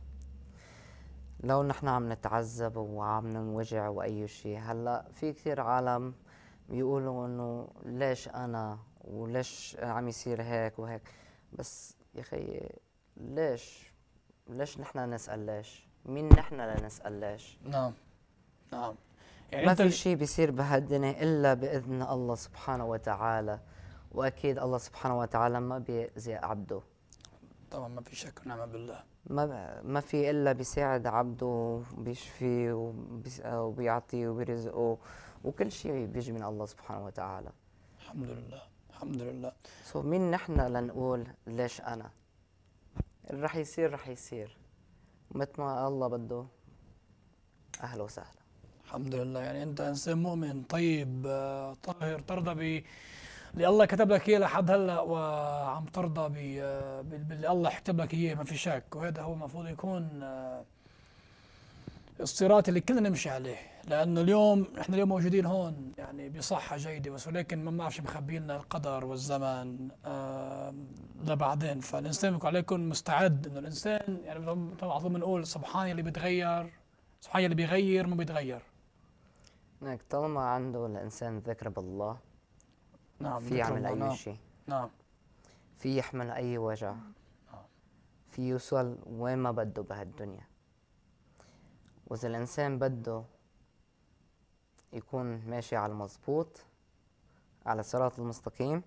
لو نحن عم نتعذب وعم ننوجع واي شيء هلا في كثير عالم يقولوا انه ليش انا وليش عم يصير هيك وهيك بس يا خيي ليش ليش نحن نسال ليش مين نحن لنسال ليش نعم نعم يعني ما في شيء بيصير بهالدنيا الا باذن الله سبحانه وتعالى واكيد الله سبحانه وتعالى ما بيأذي عبده طبعا ما في شك ونعم بالله ما ما في الا بيساعد عبده وبيشفيه وبيعطيه وبيرزقه وكل شيء بيجي من الله سبحانه وتعالى الحمد لله الحمد لله سو so, مين نحن لنقول ليش انا اللي رح يصير رح يصير مت ما الله بده اهلا وسهلا الحمد لله يعني انت انسان مؤمن طيب طاهر ترضى ب اللي الله كتب لك اياه لحد هلا وعم ترضى ب باللي الله كتب لك اياه ما في شك وهذا هو المفروض يكون آه، الصراط اللي كلنا نمشي عليه لانه اليوم احنا اليوم موجودين هون يعني بصحه جيده بس ولكن ما بنعرفش مخبي لنا القدر والزمن لبعدين فالانسان بيكون عليه يكون مستعد انه الانسان يعني على بنقول سبحان اللي بيتغير سبحان اللي بيغير ما بيتغير انك طالما عنده الانسان ذكر بالله نعم في يعمل اي نعم. شيء نعم في يحمل اي وجع نعم. في يوصل وين ما بده بهالدنيا واذا الانسان بده يكون ماشي على المظبوط على الصراط المستقيم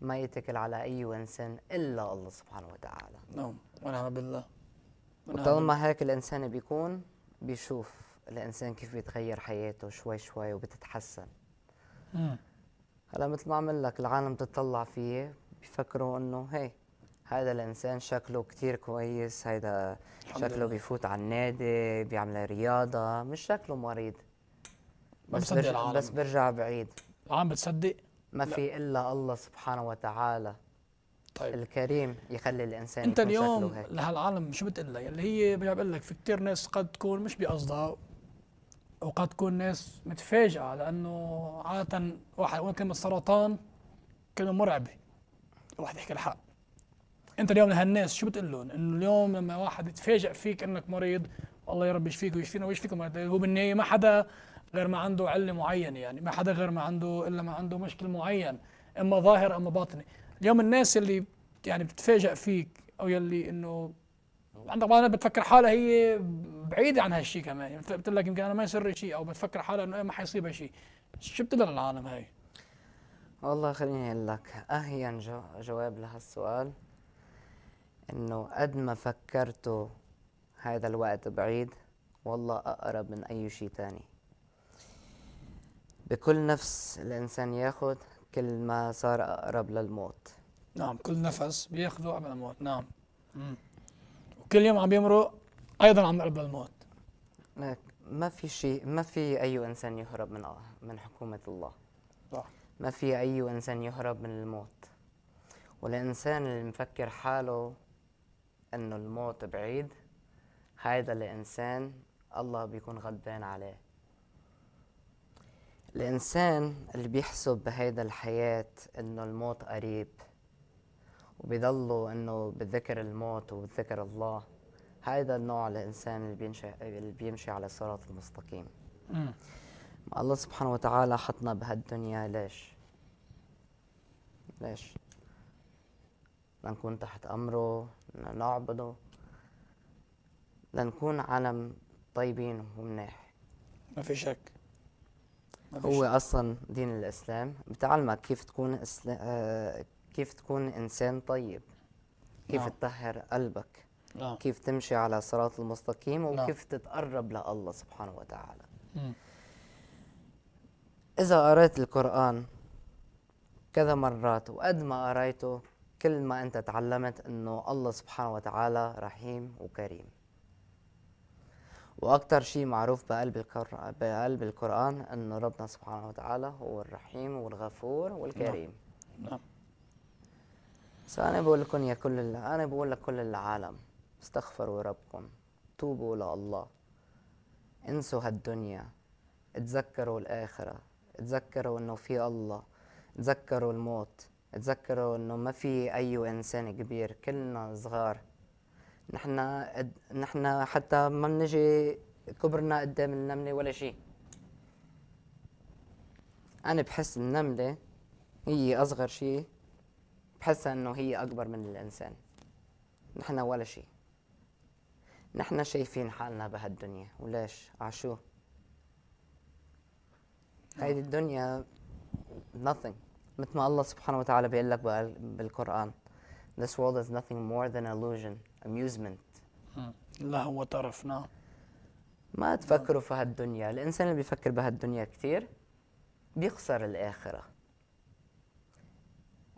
ما يتكل على أي إنسان إلا الله سبحانه وتعالى نعم ونعم بالله طالما هيك الإنسان بيكون بيشوف الإنسان كيف بيتغير حياته شوي شوي وبتتحسن هلا مثل ما عمل لك العالم بتطلع فيه بيفكروا انه هي هذا الانسان شكله كثير كويس هيدا شكله لله. بيفوت على النادي بيعمل رياضه مش شكله مريض بس برجع العالم. بس برجع بعيد العالم بتصدق ما لا. في الا الله سبحانه وتعالى طيب الكريم يخلي الانسان انت اليوم لهالعالم شو بتقول لها اللي هي برجع بقول لك في كثير ناس قد تكون مش بقصدها وقد تكون ناس متفاجئه لانه عاده واحد يقول كلمه سرطان كلمه مرعبه الواحد يحكي الحق انت اليوم لهالناس شو بتقول لهم؟ انه اليوم لما واحد يتفاجئ فيك انك مريض الله يا رب يشفيك ويشفينا ويشفيكم هو بالنهايه ما حدا غير ما عنده علة معينة يعني ما حدا غير ما عنده الا ما عنده مشكل معين اما ظاهر اما باطني اليوم الناس اللي يعني بتتفاجئ فيك او يلي انه عندك بعض الناس بتفكر حالها هي بعيده عن هالشيء كمان يعني بتقول لك يمكن انا ما يصير شيء او بتفكر حالها انه إيه ما حيصيبها شيء شو بتقول للعالم هاي والله خليني اقول لك اهين جو جواب لهالسؤال انه قد ما فكرته هذا الوقت بعيد والله اقرب من اي شيء تاني بكل نفس الإنسان ياخذ كل ما صار أقرب للموت نعم كل نفس بياخذه قبل الموت نعم مم. وكل يوم عم بيمرق أيضا عم يقرب للموت ما في شيء ما في أي إنسان يهرب من من حكومة الله صح ما في أي إنسان يهرب من الموت والإنسان اللي مفكر حاله إنه الموت بعيد هيدا الإنسان الله بيكون غضبان عليه الإنسان اللي بيحسب بهيدا الحياة إنه الموت قريب وبيضلوا إنه بالذكر الموت وبالذكر الله هيدا النوع الإنسان اللي بيمشي اللي بيمشي على صراط المستقيم الله سبحانه وتعالى حطنا بهالدنيا ليش؟ ليش؟ لنكون تحت أمره لنعبده لنكون عالم طيبين ومناح ما في شك هو اصلا دين الاسلام بتعلمك كيف تكون أسل... آه كيف تكون انسان طيب كيف نعم. تطهر قلبك نعم. كيف تمشي على صراط المستقيم نعم. وكيف نعم. تتقرب لله سبحانه وتعالى مم. اذا قرأت القران كذا مرات وقد ما قريته كل ما انت تعلمت انه الله سبحانه وتعالى رحيم وكريم واكثر شيء معروف بقلب القر... بقلب القران انه ربنا سبحانه وتعالى هو الرحيم والغفور والكريم نعم فانا نعم. انا بقول لكم يا كل ال... انا بقول لكل العالم استغفروا ربكم توبوا الى الله انسوا هالدنيا اتذكروا الاخره اتذكروا انه في الله اتذكروا الموت اتذكروا انه ما في اي انسان كبير كلنا صغار نحن نحن حتى ما بنجي كبرنا قدام النمله ولا شيء انا بحس النمله هي اصغر شيء بحسها انه هي اكبر من الانسان نحن ولا شيء نحن شايفين حالنا بهالدنيا وليش عشو هيدي الدنيا nothing مثل ما الله سبحانه وتعالى بيقول لك بالقران This world is nothing more than illusion, amusement. لهو طرف نعم. ما تفكروا في هالدنيا، الإنسان اللي بيفكر بهالدنيا كثير بيخسر الآخرة.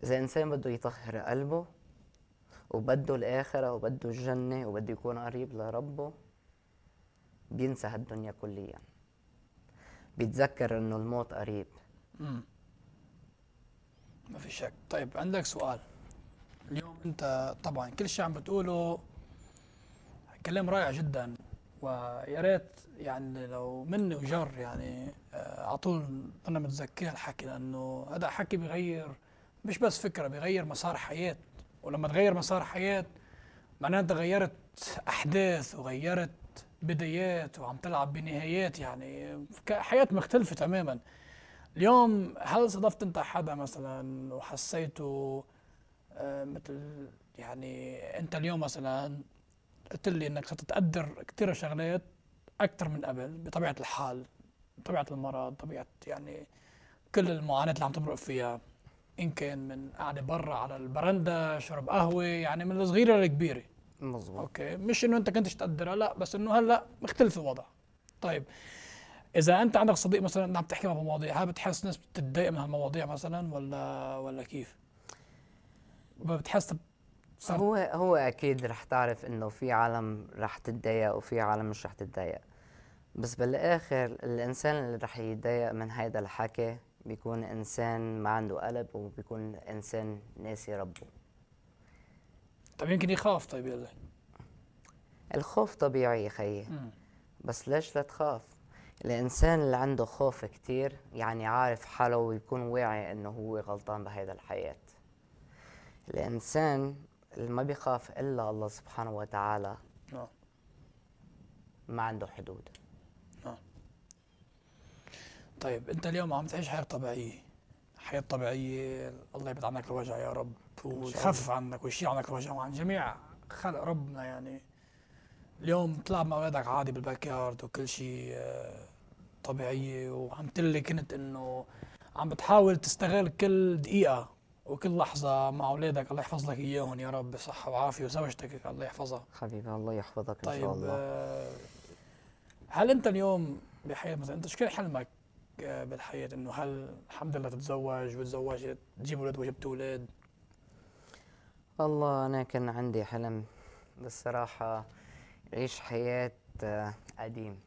إذا إنسان بده يطهر قلبه وبده الآخرة وبده الجنة وبده يكون قريب لربه بينسى هالدنيا كليا بيتذكر إنه الموت قريب. ما في شك، طيب عندك سؤال. اليوم انت طبعا كل شيء عم بتقوله كلام رائع جدا ويا ريت يعني لو مني وجر يعني آه، على طول انا متذكر الحكي لانه هذا حكي بغير مش بس فكره بغير مسار حياه ولما تغير مسار حياه معناتها غيرت احداث وغيرت بدايات وعم تلعب بنهايات يعني حياة مختلفة تماما اليوم هل صادفت انت حدا مثلا وحسيته آه، مثل يعني انت اليوم مثلا قلت لي انك ستتقدر كثير شغلات اكثر من قبل بطبيعه الحال بطبيعه المرض طبيعه يعني كل المعاناه اللي عم تمرق فيها ان كان من قاعده برا على البرندة شرب قهوه يعني من الصغيره للكبيره مظبوط اوكي مش انه انت كنت تقدرها لا بس انه هلا مختلف الوضع طيب اذا انت عندك صديق مثلا عم تحكي مع مواضيع هل بتحس ناس بتتضايق من هالمواضيع مثلا ولا ولا كيف؟ وبتحس صار. هو هو اكيد رح تعرف انه في عالم رح تتضايق وفي عالم مش رح تتضايق بس بالاخر الانسان اللي رح يتضايق من هيدا الحكي بيكون انسان ما عنده قلب وبيكون انسان ناسي ربه طيب يمكن يخاف طيب يلا الخوف طبيعي يا خيي بس ليش لا تخاف الانسان اللي عنده خوف كتير يعني عارف حاله ويكون واعي انه هو غلطان بهيدا الحياه الإنسان اللي ما بيخاف إلا الله سبحانه وتعالى نعم ما عنده حدود نعم طيب أنت اليوم عم تعيش حياة طبيعية حياة طبيعية الله يبعد عنك الوجع يا رب ويخفف عنك ويشيل عنك الوجع وعن جميع خلق ربنا يعني اليوم تلعب مع اولادك عادي بالباك يارد وكل شيء آه، طبيعية وعم تلي كنت انه عم بتحاول تستغل كل دقيقة وكل لحظة مع أولادك الله يحفظ لك إياهم يا رب صحة وعافية وزوجتك الله يحفظها حبيبي الله يحفظك طيب إن شاء طيب، الله طيب هل أنت اليوم بحياة مثلا أنت شو كان حلمك آه، بالحياة أنه هل الحمد لله تتزوج وتزوجت تجيب أولاد وجبت أولاد والله أنا كان عندي حلم بالصراحة عيش حياة آه، قديم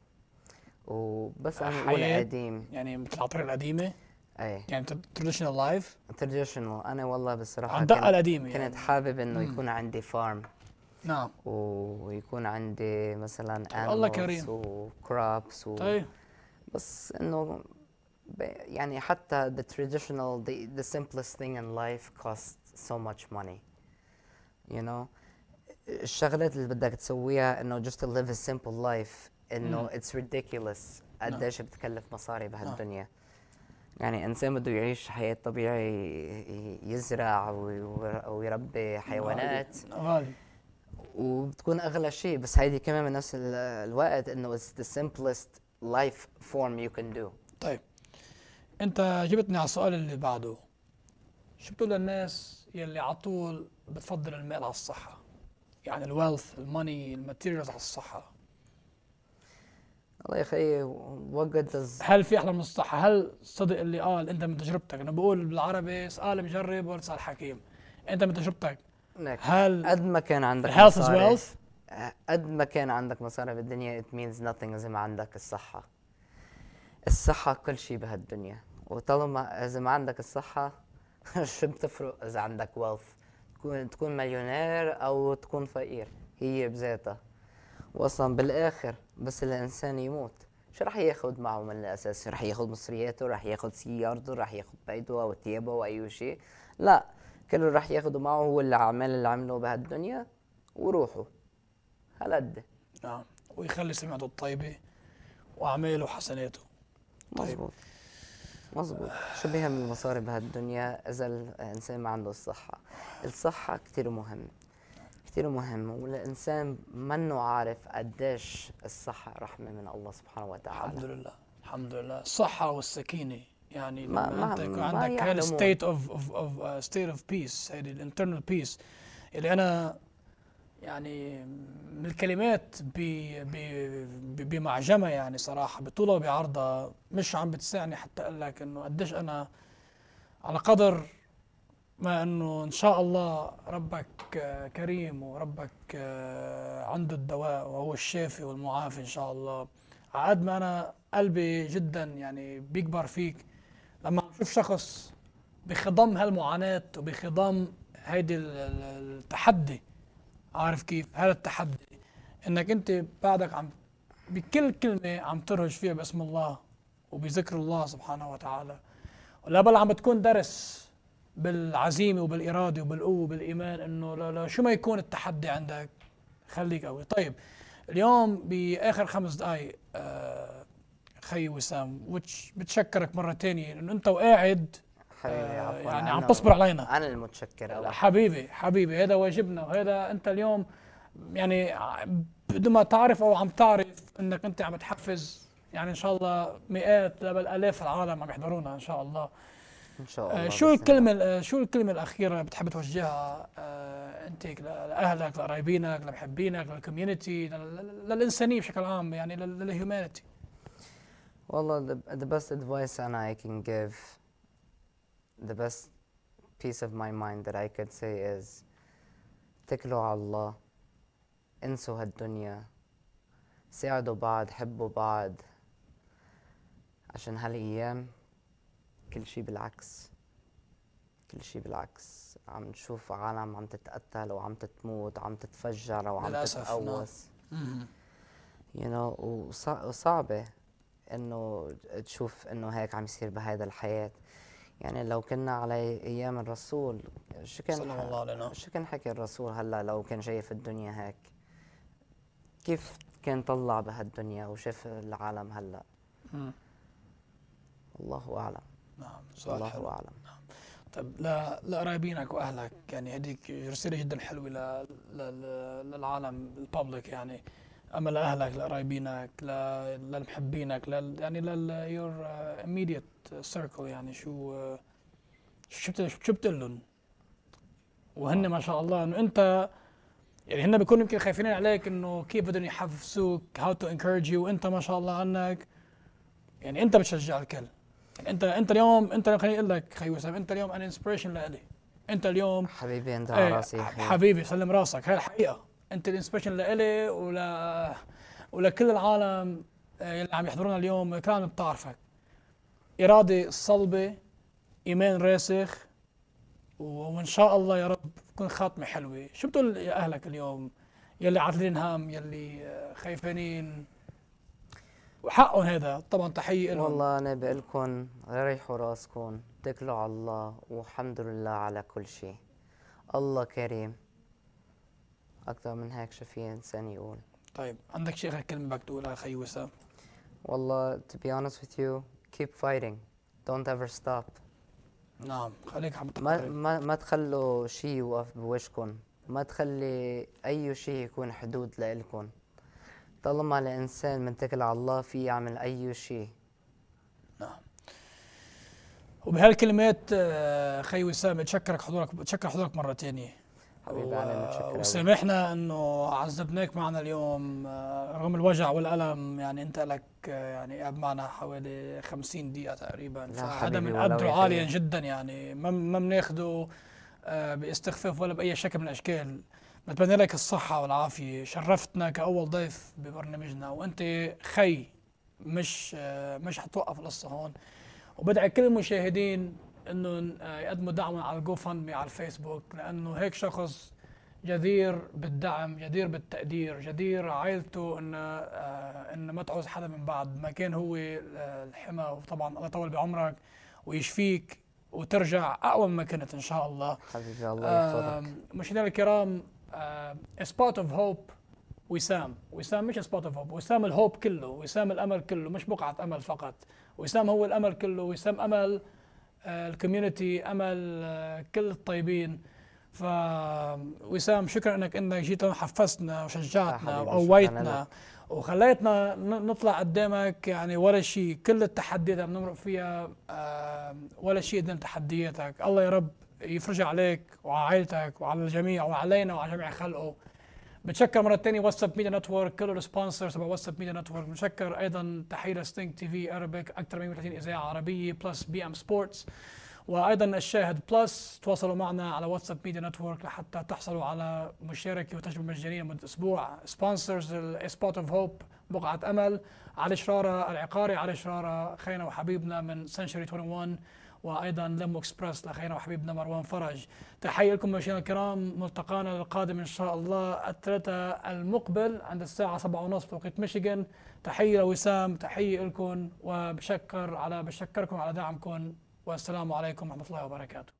وبس أنا حياة قديم يعني مثل العطر القديمة ايه يعني تراديشنال لايف تراديشنال انا والله بصراحه الدقه القديمه كنت يعني. حابب انه يكون عندي فارم نعم ويكون عندي مثلا طيب الله كريم وكرابس و... طيب بس انه يعني حتى the traditional the, the simplest thing in life costs so much money you know الشغلات اللي بدك تسويها انه just to live a simple life انه it's ridiculous نعم. قديش بتكلف مصاري بهالدنيا no. نعم. يعني إنسان بده يعيش حياة طبيعي يزرع ويربي حيوانات غالي وبتكون أغلى شيء بس هيدي كمان بنفس الوقت إنه it's the simplest life form you can do طيب أنت جبتني على السؤال اللي بعده شو بتقول للناس يلي على طول بتفضل المال على الصحة يعني الويلث الماني الماتيريالز على الصحة الله اخي إيه، وجد هل في احلى من الصحه؟ هل صدق اللي قال انت من تجربتك انا بقول بالعربي اسال مجرب اسال حكيم انت من تجربتك نعم. هل قد ما كان عندك مصاري قد ما كان عندك مصاري بالدنيا ات مينز nothing اذا ما عندك الصحه الصحه كل شيء بهالدنيا وطالما اذا ما عندك الصحه شو بتفرق اذا عندك ويلث تكون مليونير او تكون فقير هي بذاتها وأصلا بالآخر بس الإنسان يموت شو راح ياخذ معه من الأساس راح ياخذ مصرياته راح ياخذ سيارته راح ياخذ بيته او وأي شيء لا كل اللي راح ياخذه معه هو الأعمال اللي عمله بهالدنيا وروحه هالقد نعم ويخلي سمعته الطيبة وأعماله وحسناته طيب. مظبوط مظبوط شو بيهم المصاري بهالدنيا إذا الإنسان ما عنده الصحة الصحة كثير مهمة كثير مهم والإنسان منه عارف قديش الصحة رحمة من الله سبحانه وتعالى الحمد لله الحمد لله الصحة والسكينة يعني ما لما ما انت يكون عندك هذا ستيت اوف اوف اوف ستيت اوف بيس هذه الانترنال بيس اللي انا يعني من الكلمات بمعجمه يعني صراحه بطوله وبعرضها مش عم بتساعني حتى اقول لك انه قديش انا على قدر ما انه ان شاء الله ربك آه، كريم وربك آه، عنده الدواء وهو الشافي والمعافي ان شاء الله عاد ما انا قلبي جدا يعني بيكبر فيك لما اشوف شخص بخضم هالمعاناة وبخضم هيدي التحدي عارف كيف هذا التحدي انك انت بعدك عم بكل كلمة عم ترهج فيها باسم الله وبذكر الله سبحانه وتعالى ولا بل عم بتكون درس بالعزيمه وبالاراده وبالقوه وبالايمان انه لا لا شو ما يكون التحدي عندك خليك قوي طيب اليوم باخر خمس دقائق آه، خي وسام بتشكرك مره تانية يعني، انه انت وقاعد آه يعني عم تصبر علينا انا المتشكر حبيبي حبيبي هذا واجبنا وهذا انت اليوم يعني بدون ما تعرف او عم تعرف انك انت عم تحفز يعني ان شاء الله مئات بل الاف العالم عم يحضرونا ان شاء الله ان شاء الله آه، شو الكلمه آه، شو الكلمه الاخيره بتحب توجهها آه، انت لاهلك لقرايبينك لمحبينك للكوميونتي للانسانيه بشكل عام يعني للهيومانيتي والله the best advice and I can give the best piece of my mind that I could say is اتكلوا على الله انسوا هالدنيا ساعدوا بعض حبوا بعض عشان هالايام كل شيء بالعكس كل شيء بالعكس عم نشوف عالم عم تتقتل وعم تتموت وعم تتفجر وعم نعم. تتقوس يو نو وصعبه انه تشوف انه هيك عم يصير بهيدا الحياه يعني لو كنا على ايام الرسول شو كان سلام الله شو كان حكي الرسول هلا لو كان شايف الدنيا هيك كيف كان طلع بهالدنيا وشاف العالم هلا الله اعلم نعم سؤال الله حلو. أعلم نعم. طيب لقرايبينك واهلك يعني هذيك رساله جدا حلوه للعالم الببليك يعني اما لاهلك لقرايبينك لمحبينك يعني لل يور immediate سيركل يعني شو شو شو بتقول لهم؟ وهن آه. ما شاء الله انه انت يعني هن بيكونوا يمكن خايفين عليك انه كيف بدهم يحفزوك هاو تو انكورج يو وانت ما شاء الله عنك يعني انت بتشجع الكل يعني انت انت اليوم انت خليني اقول لك خي وسام انت اليوم انا انسبريشن لالي انت اليوم حبيبي انت إيه، على راسي حبيبي سلم راسك هاي الحقيقه انت الانسبريشن لالي ولا ولكل العالم إيه، اللي عم يحضرونا اليوم كان بتعرفك اراده صلبه ايمان راسخ وان شاء الله يا رب تكون خاتمه حلوه شو بتقول يا اهلك اليوم يلي عاطلين هم يلي آه، خايفانين وحقهم هذا طبعا تحيه لهم والله انا بقول لكم ريحوا راسكم اتكلوا على الله والحمد لله على كل شيء الله كريم اكثر من هيك شو في انسان يقول طيب عندك شيء غير كلمه بدك تقولها اخي وسام والله to be honest with you keep fighting don't ever stop نعم خليك عم ما ما, ما تخلوا شيء يوقف بوجهكم ما تخلي اي شيء يكون حدود لإلكم طالما الإنسان متكل على الله في يعمل أي شيء نعم وبهالكلمات آه، أخي وسام بتشكرك حضورك بتشكر حضورك مرة ثانية حبيبي أنا متشكر وسامحنا أنه عذبناك معنا اليوم آه، رغم الوجع والألم يعني أنت لك آه، يعني قاعد معنا حوالي 50 دقيقة تقريبا فهذا من قدره عاليا جدا يعني ما ما بناخذه باستخفاف ولا بأي شكل من الأشكال بتمنى لك الصحة والعافية شرفتنا كأول ضيف ببرنامجنا وأنت خي مش مش حتوقف القصة هون وبدعي كل المشاهدين انه آه، يقدموا دعم على الجو على الفيسبوك لانه هيك شخص جدير بالدعم جدير بالتقدير جدير عائلته ان آه، ان ما تعوز حدا من بعد ما كان هو آه، الحمى وطبعا الله يطول بعمرك ويشفيك وترجع اقوى ما كنت ان شاء الله حبيبي الله يحفظك مشاهدينا الكرام سبوت اوف هوب وسام وسام مش سبوت اوف هوب وسام الهوب كله وسام الامل كله مش بقعه امل فقط وسام هو الامل كله وسام امل آه، الكوميونتي امل آه، كل الطيبين ف وسام شكرا انك انك جيت وحفزتنا وشجعتنا وقويتنا وخليتنا نطلع قدامك يعني ولا شيء كل التحديات اللي بنمرق فيها آه، ولا شيء قدام تحدياتك الله يا رب يفرجها عليك وعلى عائلتك وعلى الجميع وعلينا وعلى جميع خلقه بتشكر مرة ثانية واتساب ميديا نتورك كل السبونسرز تبع واتساب ميديا نتورك بنشكر أيضا تحية ستينك تي في أربك أكثر من 30 إذاعة عربية بلس بي أم سبورتس وأيضا الشاهد بلس تواصلوا معنا على واتساب ميديا نتورك لحتى تحصلوا على مشاركة وتجربة مجانية لمدة أسبوع سبونسرز سبوت أوف هوب بقعة أمل علي شرارة العقاري علي شرارة خينا وحبيبنا من سنشري 21 وايضا لم اكسبرس لاخينا وحبيبنا مروان فرج تحيه لكم مشاهدينا الكرام ملتقانا القادم ان شاء الله الثلاثاء المقبل عند الساعه 7:30 بتوقيت ميشيغان تحيه لوسام تحيه لكم وبشكر على بشكركم على دعمكم والسلام عليكم ورحمه الله وبركاته